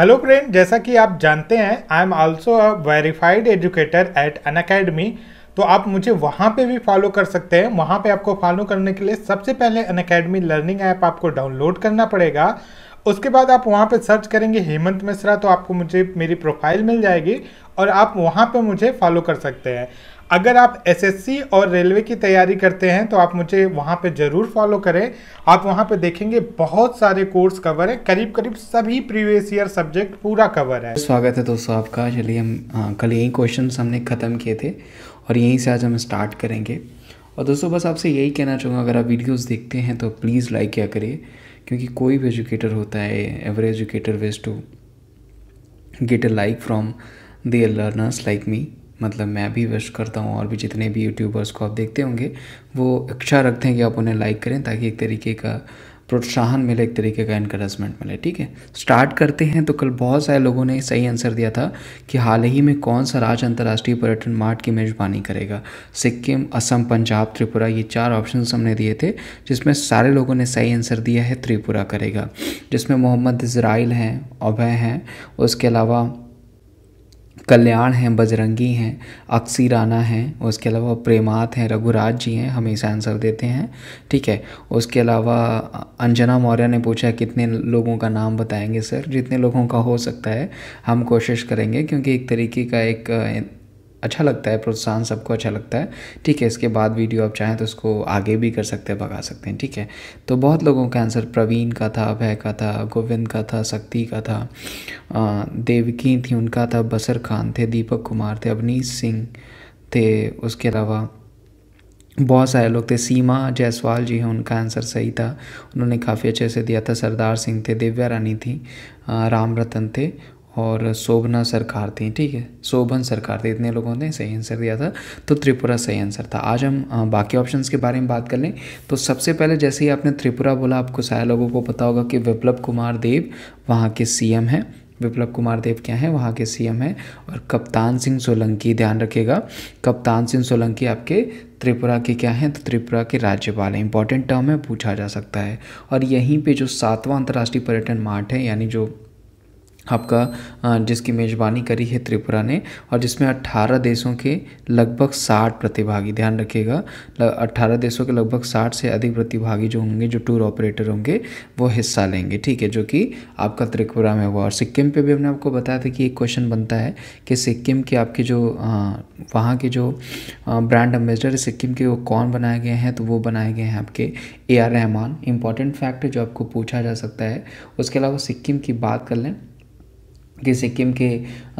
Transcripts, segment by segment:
hello friend जैसा कि आप जानते हैं I am also a verified educator at Unacademy तो आप मुझे वहाँ पे भी फॉलो कर सकते हैं वहाँ पे आपको फॉलो करने के लिए सबसे पहले अन अकेडमी लर्निंग ऐप आपको डाउनलोड करना पड़ेगा उसके बाद आप वहाँ पे सर्च करेंगे हेमंत मिश्रा तो आपको मुझे मेरी प्रोफाइल मिल जाएगी और आप वहाँ पे मुझे फॉलो कर सकते हैं अगर आप एसएससी और रेलवे की तैयारी करते हैं तो आप मुझे वहाँ पे ज़रूर फॉलो करें आप वहाँ पे देखेंगे बहुत सारे कोर्स कवर है करीब करीब सभी प्रीवियस ईयर सब्जेक्ट पूरा कवर है स्वागत है दोस्तों आपका चलिए हम हाँ, कल यही क्वेश्चन हमने ख़त्म किए थे और यहीं से आज हम स्टार्ट करेंगे और दोस्तों बस आपसे यही कहना चाहूँगा अगर आप वीडियोज़ देखते हैं तो प्लीज़ लाइक क्या करिए क्योंकि कोई भी एजुकेटर होता है every educator wish to get a like from their learners like me मतलब मैं भी विश करता हूँ और भी जितने भी यूट्यूबर्स को आप देखते होंगे वो इच्छा रखते हैं कि आप उन्हें लाइक करें ताकि एक तरीके का प्रोत्साहन मिले एक तरीके का इनकरेजमेंट मिले ठीक है स्टार्ट करते हैं तो कल बहुत सारे लोगों ने सही आंसर दिया था कि हाल ही में कौन सा राज्य अंतर्राष्ट्रीय पर्यटन मार्ट की मेज़बानी करेगा सिक्किम असम पंजाब त्रिपुरा ये चार ऑप्शन हमने दिए थे जिसमें सारे लोगों ने सही आंसर दिया है त्रिपुरा करेगा जिसमें मोहम्मद इसराइल हैं अभय हैं उसके अलावा कल्याण हैं बजरंगी हैं अक्सी राना हैं उसके अलावा प्रेमात हैं रघुराज जी हैं हमेशा आंसर देते हैं ठीक है उसके अलावा अंजना मौर्य ने पूछा कितने लोगों का नाम बताएंगे सर जितने लोगों का हो सकता है हम कोशिश करेंगे क्योंकि एक तरीके का एक अच्छा लगता है प्रोत्साहन सबको अच्छा लगता है ठीक है इसके बाद वीडियो आप चाहें तो उसको आगे भी कर सकते हैं भगा सकते हैं ठीक है तो बहुत लोगों का आंसर प्रवीण का था अभय का था गोविंद का था शक्ति का था देवकी थी उनका था बसर खान थे दीपक कुमार थे अवनीत सिंह थे उसके अलावा बहुत सारे लोग थे सीमा जायसवाल जी हैं उनका आंसर सही था उन्होंने काफ़ी अच्छे से दिया था सरदार सिंह थे दिव्या रानी थी राम रतन थे और शोभना सरकार थी ठीक है शोभन सरकार थी इतने लोगों ने सही आंसर दिया था तो त्रिपुरा सही आंसर था आज हम बाकी ऑप्शंस के बारे में बात कर लें तो सबसे पहले जैसे ही आपने त्रिपुरा बोला आपको सारे लोगों को पता होगा कि विप्लव कुमार देव वहाँ के सीएम हैं विप्लव कुमार देव क्या हैं वहाँ के सीएम हैं और कप्तान सिंह सोलंकी ध्यान रखिएगा कप्तान सिंह सोलंकी आपके त्रिपुरा के क्या हैं तो त्रिपुरा के राज्यपाल हैं इंपॉर्टेंट टर्म है पूछा जा सकता है और यहीं पे जो सातवां अंतर्राष्ट्रीय पर्यटन मार्ट है यानी जो आपका जिसकी मेज़बानी करी है त्रिपुरा ने और जिसमें 18 देशों के लगभग 60 प्रतिभागी ध्यान रखिएगा 18 देशों के लगभग 60 से अधिक प्रतिभागी जो होंगे जो टूर ऑपरेटर होंगे वो हिस्सा लेंगे ठीक है जो कि आपका त्रिपुरा में हुआ और सिक्किम पे भी हमने आपको बताया था कि एक क्वेश्चन बनता है कि सिक्किम के आपके जो वहाँ के जो ब्रांड एम्बेसडर सिक्किम के वो कौन बनाए गए हैं तो वो बनाए गए हैं आपके A R Rahman important fact जो आपको पूछा जा सकता है उसके अलावा सिक्किम की बात कर लें कि सिक्किम के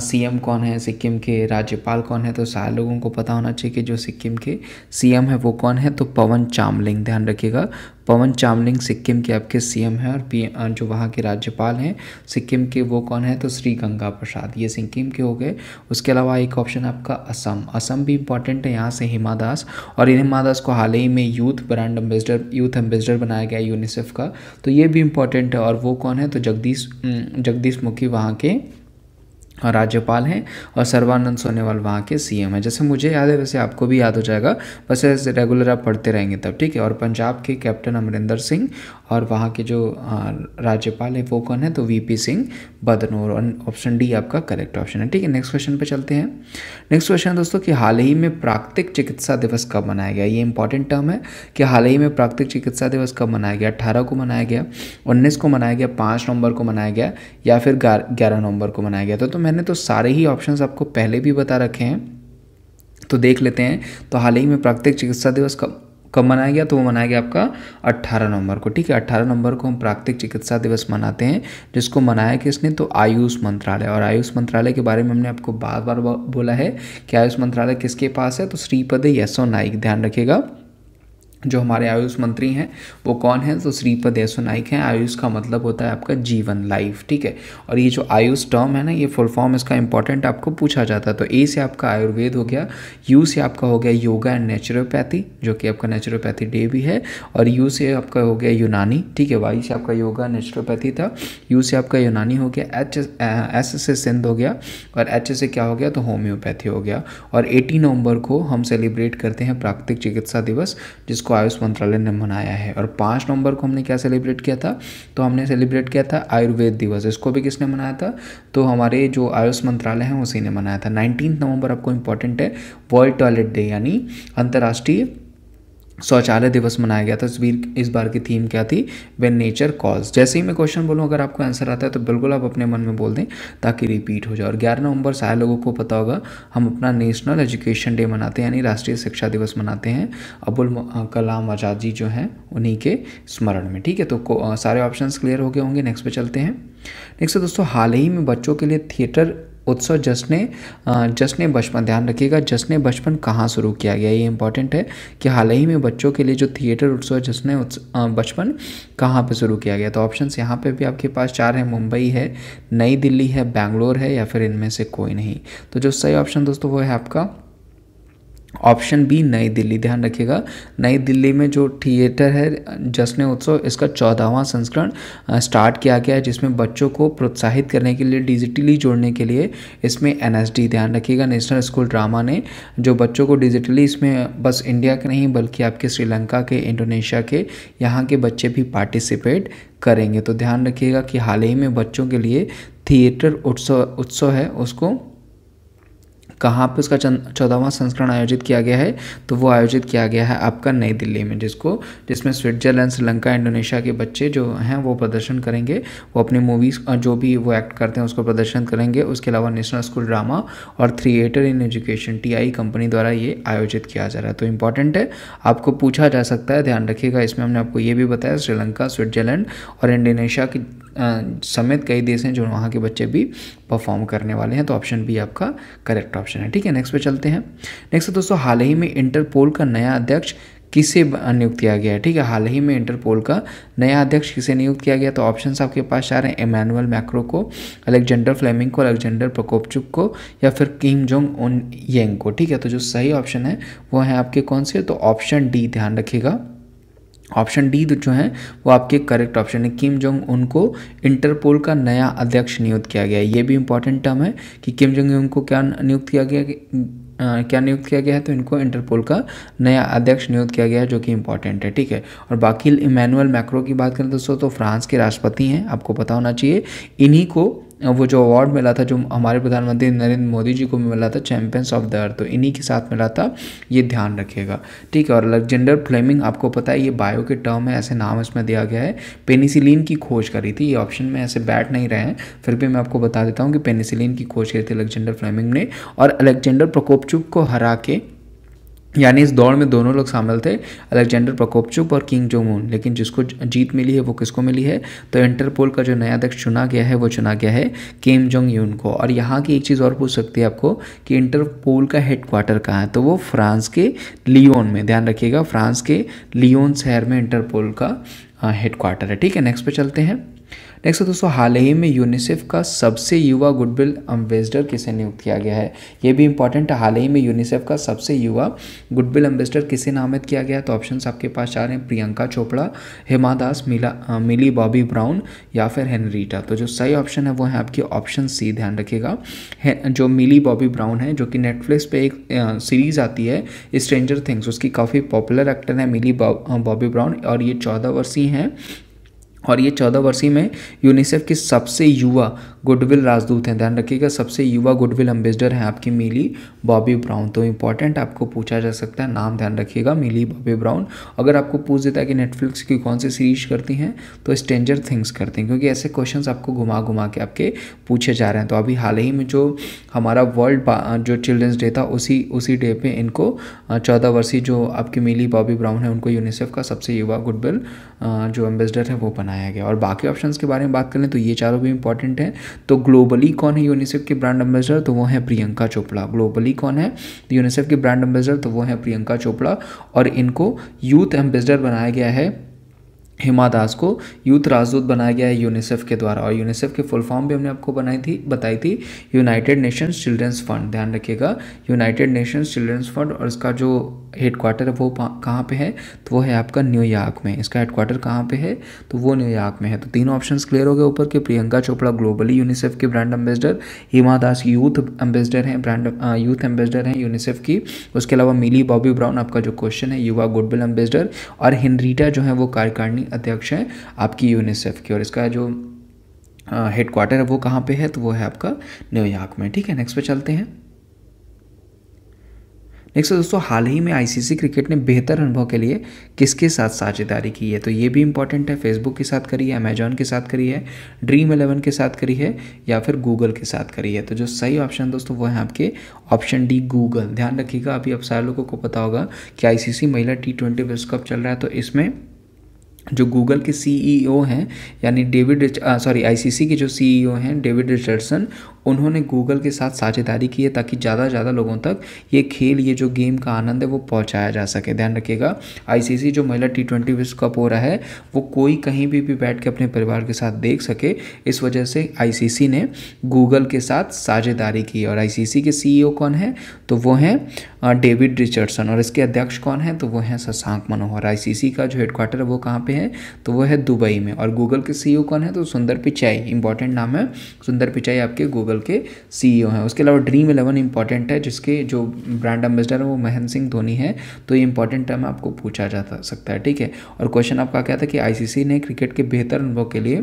सीएम कौन है सिक्किम के राज्यपाल कौन है तो सारे लोगों को पता होना चाहिए कि जो सिक्किम के सीएम है वो कौन है तो पवन चामलिंग ध्यान रखिएगा पवन चामलिंग सिक्किम के अब के सीएम हैं और पी जो वहाँ के राज्यपाल हैं सिक्किम के वो कौन है तो श्री गंगा प्रसाद ये सिक्किम के हो गए उसके अलावा एक ऑप्शन आपका असम असम भी इंपॉर्टेंट है यहाँ से हिमा दास और हिमा दास को हाल ही में youth brand ambassador youth ambassador बनाया गया यूनिसेफ का तो ये भी इम्पोर्टेंट है और वो कौन है तो जगदीश जगदीश मुखी वहाँ के राज्यपाल हैं और सर्वानंद सोनेवाल वहाँ के सीएम हैं जैसे मुझे याद है वैसे आपको भी याद हो जाएगा बस ऐसे रेगुलर आप पढ़ते रहेंगे तब ठीक है और पंजाब के कैप्टन अमरिंदर सिंह और वहाँ के जो राज्यपाल है वो कौन है तो VP Singh Badnore option D आपका करेक्ट ऑप्शन है ठीक है नेक्स्ट क्वेश्चन पर चलते हैं नेक्स्ट क्वेश्चन है दोस्तों कि हाल ही में प्राकृतिक चिकित्सा दिवस कब मनाया गया ये इंपॉर्टेंट टर्म है कि हाल ही में प्राकृतिक चिकित्सा दिवस कब मनाया गया अट्ठारह को मनाया गया उन्नीस को मनाया गया पाँच नवंबर को मनाया गया या फिर ग्यारह नवंबर को मनाया गया तो तुम तो मैंने तो सारे ही ऑप्शंस आपको पहले भी बता रखे हैं तो देख लेते हैं तो हाल ही में प्राकृतिक चिकित्सा दिवस कब कब मनाया गया तो वो मनाया गया आपका 18 नवंबर को ठीक है 18 नवंबर को हम प्राकृतिक चिकित्सा दिवस मनाते हैं जिसको मनाया किसने तो आयुष मंत्रालय और आयुष मंत्रालय के बारे में हमने आपको बार बार बोला है कि आयुष मंत्रालय किसके पास है तो श्रीपद यशो नाइक ध्यान रखिएगा जो हमारे आयुष मंत्री हैं वो कौन है तो श्रीपद यशो नाइक हैं आयुष का मतलब होता है आपका जीवन लाइफ ठीक है और ये जो आयुष टर्म है ना ये फुल फॉर्म इसका इंपॉर्टेंट आपको पूछा जाता है तो ए से आपका आयुर्वेद हो गया यू से आपका हो गया योगा एंड नेचुरोपैथी जो कि आपका नेचुरोपैथी डे भी है और यू से आपका हो गया यूनानी ठीक है वाई से आपका योगा नेचुरोपैथी था यू से आपका यूनानी हो गया एच एस से सिंध हो गया और एच से क्या हो गया तो होम्योपैथी हो गया और एटीन नवंबर को हम सेलिब्रेट करते हैं प्राकृतिक चिकित्सा दिवस जिसको आयुष मंत्रालय ने मनाया है और पाँच नवंबर को हमने क्या सेलिब्रेट किया था तो हमने सेलिब्रेट किया था आयुर्वेद दिवस इसको भी किसने मनाया था तो हमारे जो आयुष मंत्रालय हैं उसी ने मनाया था नाइनटीन नवंबर आपको इंपॉर्टेंट है वर्ल्ड टॉयलेट डे यानी अंतर्राष्ट्रीय शौचालय दिवस मनाया गया था इस बीर इस बार की थीम क्या थी वेन नेचर कॉज जैसे ही मैं क्वेश्चन बोलूँ अगर आपको आंसर आता है तो बिल्कुल आप अपने मन में बोल दें ताकि रिपीट हो जाए और ग्यारह नवंबर सारे लोगों को पता होगा हम अपना नेशनल एजुकेशन डे मनाते हैं यानी राष्ट्रीय शिक्षा दिवस मनाते हैं अबुल कलाम आज़ाद जी जो हैं उन्हीं के स्मरण में ठीक है तो सारे ऑप्शन क्लियर हो गए होंगे नेक्स्ट पे चलते हैं नेक्स्ट दोस्तों हाल ही में बच्चों के लिए थिएटर उत्सव जश्न जश्न बचपन ध्यान रखिएगा जश्न बचपन कहाँ शुरू किया गया ये इंपॉर्टेंट है कि हाल ही में बच्चों के लिए जो थिएटर उत्सव जश्न बचपन कहाँ पे शुरू किया गया तो ऑप्शन यहाँ पे भी आपके पास चार है मुंबई है नई दिल्ली है बैंगलोर है या फिर इनमें से कोई नहीं तो जो सही ऑप्शन दोस्तों वो है आपका ऑप्शन बी नई दिल्ली ध्यान रखिएगा नई दिल्ली में जो थिएटर है जश्न उत्सव इसका चौदहवा संस्करण स्टार्ट किया गया है जिसमें बच्चों को प्रोत्साहित करने के लिए डिजिटली जोड़ने के लिए इसमें एन ध्यान रखिएगा नेशनल स्कूल ड्रामा ने जो बच्चों को डिजिटली इसमें बस इंडिया के नहीं बल्कि आपके श्रीलंका के इंडोनेशिया के यहाँ के बच्चे भी पार्टिसिपेट करेंगे तो ध्यान रखिएगा कि हाल ही में बच्चों के लिए थिएटर उत्सव उत्सव है उसको कहाँ पे उसका चौदहवां संस्करण आयोजित किया गया है तो वो आयोजित किया गया है आपका नई दिल्ली में जिसको जिसमें स्विट्जरलैंड श्रीलंका इंडोनेशिया के बच्चे जो हैं वो प्रदर्शन करेंगे वो अपनी मूवीज़ जो भी वो एक्ट करते हैं उसको प्रदर्शन करेंगे उसके अलावा नेशनल स्कूल ड्रामा और theatre in education T company द्वारा ये आयोजित किया जा रहा है तो इंपॉर्टेंट है आपको पूछा जा सकता है ध्यान रखिएगा इसमें हमने आपको ये भी बताया श्रीलंका स्विट्जरलैंड और इंडोनेशिया की समेत कई देश हैं जो वहाँ के बच्चे भी परफॉर्म करने वाले हैं तो ऑप्शन बी आपका करेक्ट ऑप्शन है ठीक है नेक्स्ट पे चलते हैं नेक्स्ट दोस्तों हाल ही में इंटरपोल का नया अध्यक्ष किसे नियुक्त किया गया है ठीक है हाल ही में इंटरपोल का नया अध्यक्ष किसे नियुक्त किया गया तो ऑप्शन आपके पास आ रहे हैं इमैनुअल मैक्रो को अलेक्जेंडर फ्लेमिंग को अलेक्जेंडर प्रकोपचुक को या फिर किम जोंग उन येंग को ठीक है तो जो सही ऑप्शन है वो है आपके कौन से तो ऑप्शन डी ध्यान रखिएगा ऑप्शन डी जो है वो आपके करेक्ट ऑप्शन है किम जोंग उन को इंटरपोल का नया अध्यक्ष नियुक्त किया गया है ये भी इंपॉर्टेंट टर्म है कि किम जोंग उनको क्या नियुक्त किया गया आ, क्या नियुक्त किया गया है तो इनको इंटरपोल का नया अध्यक्ष नियुक्त किया गया है जो कि इंपॉर्टेंट है ठीक है और बाकी इमैनुअल मैक्रो की बात करें दोस्तों तो फ्रांस के राष्ट्रपति हैं आपको पता होना चाहिए इन्हीं को वो जो अवार्ड मिला था जो हमारे प्रधानमंत्री नरेंद्र मोदी जी को मिला था चैम्पियंस ऑफ द अर्थ तो इन्हीं के साथ मिला था ये ध्यान रखिएगा ठीक है और अलेक्जेंडर फ्लेमिंग आपको पता है ये बायो के टर्म है ऐसे नाम इसमें दिया गया है पेनिसिलिन की खोज करी थी ये ऑप्शन में ऐसे बैठ नहीं रहे हैं फिर भी मैं आपको बता देता हूँ कि पेनिसिलिन की खोज करी थी अलेक्जेंडर फ्लेमिंग ने और अलेक्जेंडर प्रकोपचुप को हरा के यानी इस दौड़ में दोनों लोग शामिल थे अलेक्जेंडर प्रकोपचुप और किंग जोमून लेकिन जिसको जीत मिली है वो किसको मिली है तो इंटरपोल का जो नया अध्यक्ष चुना गया है वो चुना गया है केम जोंग यून को और यहाँ की एक चीज़ और पूछ सकती है आपको कि इंटरपोल का हेडक्वार्टर कहाँ है तो वो फ्रांस के लियोन में ध्यान रखिएगा फ्रांस के लियोन शहर में इंटरपोल का हेडक्वार्टर है ठीक है नेक्स्ट पे चलते हैं नेक्स्ट है दोस्तों हाल ही में यूनिसेफ का सबसे युवा गुडविल एम्बेसडर किसे नियुक्त किया गया है ये भी इंपॉर्टेंट है हाल ही में यूनिसेफ का सबसे युवा गुडविल एम्बेसडर किसे नामित किया गया तो ऑप्शन आपके पास रहे हैं प्रियंका चोपड़ा हेमा दास मिला मिली बॉबी ब्राउन या फिर हेनरीटा तो जो सही ऑप्शन है वो है आपकी ऑप्शन सी ध्यान रखिएगा जो मिली बॉबी ब्राउन है जो कि नेटफ्लिक्स पर एक सीरीज़ आती है स्ट्रेंजर थिंग्स उसकी काफ़ी पॉपुलर एक्टर है मिली बॉबी ब्राउन और ये चौदह वर्षीय हैं और ये चौदह वर्षीय में यूनिसेफ के सबसे युवा गुडविल राजदूत हैं ध्यान रखिएगा सबसे युवा गुडविल एम्बेसडर हैं आपकी मिली बॉबी ब्राउन तो इंपॉर्टेंट आपको पूछा जा सकता है नाम ध्यान रखिएगा मिली बॉबी ब्राउन अगर आपको पूछ देता है कि नेटफ्लिक्स की कौन सी सीरीज करती हैं तो स्टेंजर थिंग्स करती हैं क्योंकि ऐसे क्वेश्चन आपको घुमा घुमा के आपके पूछे जा रहे हैं तो अभी हाल ही में जो हमारा वर्ल्ड जो चिल्ड्रंस डे था उसी उसी डे पर इनको चौदह वर्षीय जो आपकी मिली बॉबी ब्राउन है उनको यूनिसेफ का सबसे युवा गुडविल जो एम्बेसडर है वो बनाया गया और बाकी ऑप्शन के बारे में बात करें तो ये चारों भी इंपॉर्टेंट हैं तो ग्लोबली कौन है यूनिसेफ के ब्रांड एम्बेसडर तो वो है प्रियंका चोपड़ा ग्लोबली कौन है यूनिसेफ के ब्रांड एम्बेसडर तो वो है प्रियंका चोपड़ा और इनको यूथ एम्बेसडर बनाया गया है हिमा दास को यूथ राजदूत बनाया गया है यूनिसेफ के द्वारा और यूनिसेफ के फुल फॉर्म भी हमने आपको बनाई थी बताई थी यूनाइटेड नेशंस चिल्ड्रंस फंड ध्यान रखिएगा यूनाइटेड नेशंस चिल्ड्रंस फंड और इसका जो हेडक्वार्टर वो कहाँ पे है तो वो है आपका न्यूयॉर्क में इसका हेडक्वार्टर कहाँ पे है तो वो न्यूयॉर्क में है तो तीन ऑप्शन क्लियर हो गए ऊपर के प्रियंका चोपड़ा ग्लोबली यूनिसेफ के brand ambassador Hima Das youth ambassador हैं ब्रांड यूथ एम्बेसडर हैं यूनिसेफ की उसके अलावा मिली बॉबी ब्राउन आपका जो क्वेश्चन है युवा गुडविल एम्बेसडर और हिनरीटा जो है वो कार्यकारिणी अध्यक्ष हैं आपकी यूनिसेफ की और इसका जो हेडक्वार्टर है वो कहाँ पे है तो वो है आपका न्यूयॉर्क में ठीक है नेक्स्ट पे चलते हैं नेक्स्ट दोस्तों हाल ही में आईसीसी क्रिकेट ने बेहतर अनुभव के लिए किसके साथ साझेदारी की है तो ये भी इंपॉर्टेंट है फेसबुक के साथ करी है अमेजॉन के साथ करी है ड्रीम इलेवन के साथ करी है या फिर गूगल के साथ करी है तो जो सही ऑप्शन दोस्तों वो है आपके ऑप्शन डी गूगल ध्यान रखिएगा अभी आप सारे लोगों को पता होगा कि आईसीसी महिला टी ट्वेंटी विश्व कप चल रहा है तो इसमें जो गूगल के सीईओ e हैं यानी डेविड सॉरी आईसीसी के जो सीईओ e हैं डेविड रिचर्डसन उन्होंने गूगल के साथ साझेदारी की है ताकि ज़्यादा से ज़्यादा लोगों तक ये खेल ये जो गेम का आनंद है वो पहुंचाया जा सके ध्यान रखिएगा आईसीसी जो महिला टी ट्वेंटी विश्व कप हो रहा है वो कोई कहीं भी, भी बैठ के अपने परिवार के साथ देख सके इस वजह से आईसीसी ने गूगल के साथ साझेदारी की और आईसीसी के सीईओ e कौन है तो वो हैं डेविड रिचर्डसन और इसके अध्यक्ष कौन है तो वो हैं शशांक मनोहर आईसीसी का जो हेडक्वार्टर है वो कहाँ पर है तो वो है दुबई में और गूगल के सी e कौन है तो सुंदर पिचाई इंपॉर्टेंट नाम है सुंदर पिचाई आपके गूगल के सी e हैं उसके अलावा ड्रीम इलेवन इंपॉर्टेंट है जिसके जो ब्रांड एम्बेसडर है वो महेंद्र सिंह धोनी है तो ये इंपॉर्टेंट टर्म आपको पूछा जा सकता है ठीक है और क्वेश्चन आपका क्या था कि आईसीसी ने क्रिकेट के बेहतर अनुभव के लिए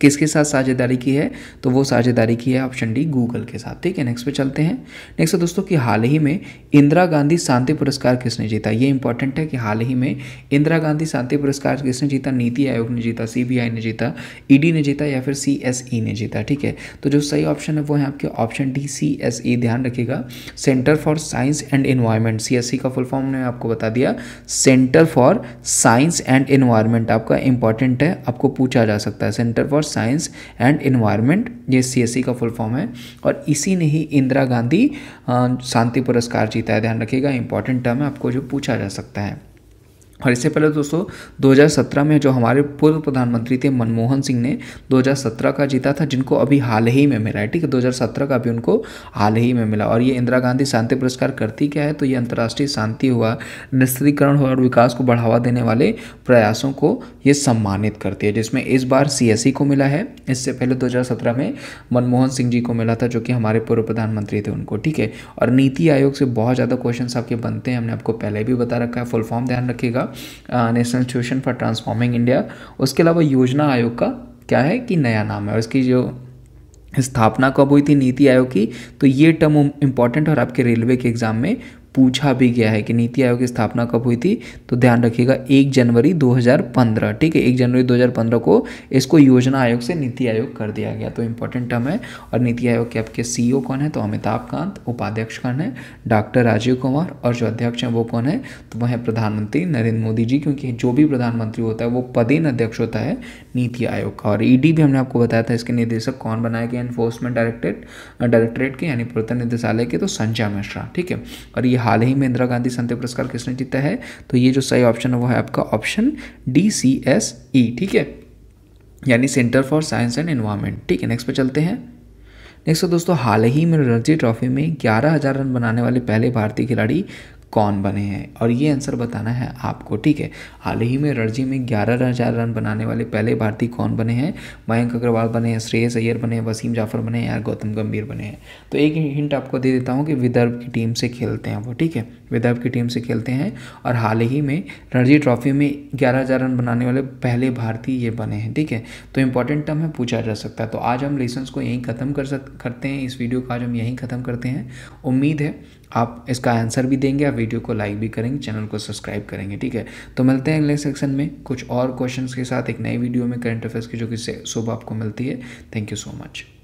किसके साथ साझेदारी की है तो वो साझेदारी की है ऑप्शन डी गूगल के साथ ठीक है नेक्स्ट पे चलते हैं नेक्स्ट दोस्तों कि हाल ही में इंदिरा गांधी शांति पुरस्कार किसने जीता ये इंपॉर्टेंट है कि हाल ही में इंदिरा गांधी शांति पुरस्कार किसने जीता नीति आयोग ने जीता सीबीआई ने जीता ईडी e ने जीता या फिर सीएसई e ने जीता ठीक है तो जो सही ऑप्शन है वो है आपके ऑप्शन डी सी ध्यान रखिएगा centre for science and environment C का फुल फॉर्म ने आपको बता दिया centre for science and environment आपका इंपॉर्टेंट है आपको पूछा जा सकता है centre for science and environment ये सी e का फुल फॉर्म है और इसी ने ही इंदिरा गांधी शांति पुरस्कार जीता है ध्यान रखिएगा इंपॉर्टेंट टर्म है आपको जो पूछा जा सकता है और इससे पहले दोस्तों 2017 में जो हमारे पूर्व प्रधानमंत्री थे मनमोहन सिंह ने 2017 का जीता था जिनको अभी हाल ही में मिला है ठीक है 2017 का भी उनको हाल ही में मिला और ये इंदिरा गांधी शांति पुरस्कार करती क्या है तो ये अंतर्राष्ट्रीय शांति हुआ निस्त्रीकरण हुआ और विकास को बढ़ावा देने वाले प्रयासों को ये सम्मानित करती है जिसमें इस बार सी को मिला है इससे पहले दो में मनमोहन सिंह जी को मिला था जो कि हमारे पूर्व प्रधानमंत्री थे उनको ठीक है और नीति आयोग से बहुत ज़्यादा क्वेश्चन आपके बनते हैं हमने आपको पहले भी बता रखा है फुल फॉर्म ध्यान रखिएगा का national institution for transforming India उसके अलावा योजना आयोग का क्या है कि नया नाम है और इसकी जो स्थापना कब हुई थी नीति आयोग की तो ये टर्म इम्पॉर्टेंट और आपके रेलवे के एग्जाम में पूछा भी गया है कि नीति आयोग की स्थापना कब हुई थी तो ध्यान रखिएगा एक जनवरी 2015 ठीक है एक जनवरी 2015 को इसको योजना आयोग से नीति आयोग कर दिया गया तो इम्पोर्टेंट टर्म है और नीति आयोग के आपके सीईओ e कौन है तो अमिताभ कांत उपाध्यक्ष कौन है डॉक्टर राजीव कुमार और जो अध्यक्ष हैं वो कौन है तो वह प्रधानमंत्री नरेंद्र मोदी जी क्योंकि जो भी प्रधानमंत्री होता है वो पदेन अध्यक्ष होता है नीति आयोग का और ईडी e भी हमने आपको बताया था इसके निदेशक कौन बनाए गए एनफोर्समेंट डायरेक्टरेट डायरेक्टरेट के यानी प्रवर्तन निदेशालय के तो संजय मिश्रा ठीक है और ये हाल ही में इंदिरा गांधी शांति पुरस्कार किसने जीता है तो ये जो सही ऑप्शन है वो है आपका option D C S E ठीक है यानी centre for science and environment ठीक है नेक्स्ट पर चलते हैं नेक्स्ट तो दोस्तों हाल ही में रणजी ट्रॉफी में ग्यारह हज़ार रन बनाने वाले पहले भारतीय खिलाड़ी कौन बने हैं और ये आंसर बताना है आपको ठीक है हाल ही में रणजी में ग्यारह हज़ार रन बनाने वाले पहले भारतीय कौन बने हैं मयंक अग्रवाल बने हैं श्रेयस अय्यर बने हैं वसीम जाफर बने हैं या गौतम गंभीर बने हैं तो एक हिंट आपको दे देता हूँ कि विदर्भ की टीम से खेलते हैं वो ठीक है विदर्भ की टीम से खेलते हैं और हाल ही में रणजी ट्रॉफी में ग्यारह हज़ार रन बनाने वाले पहले भारतीय ये बने हैं ठीक है तो इंपॉर्टेंट टर्म है पूछा जा सकता है तो आज हम लेसन को यहीं ख़त्म कर सक करते हैं इस वीडियो को आज हम यहीं ख़त्म करते हैं उम्मीद है आप इसका आंसर भी देंगे आप वीडियो को लाइक भी करेंगे चैनल को सब्सक्राइब करेंगे ठीक है तो मिलते हैं अगले सेक्शन में कुछ और क्वेश्चंस के साथ एक नई वीडियो में करंट अफेयर्स की जो कि सुबह आपको मिलती है थैंक यू सो मच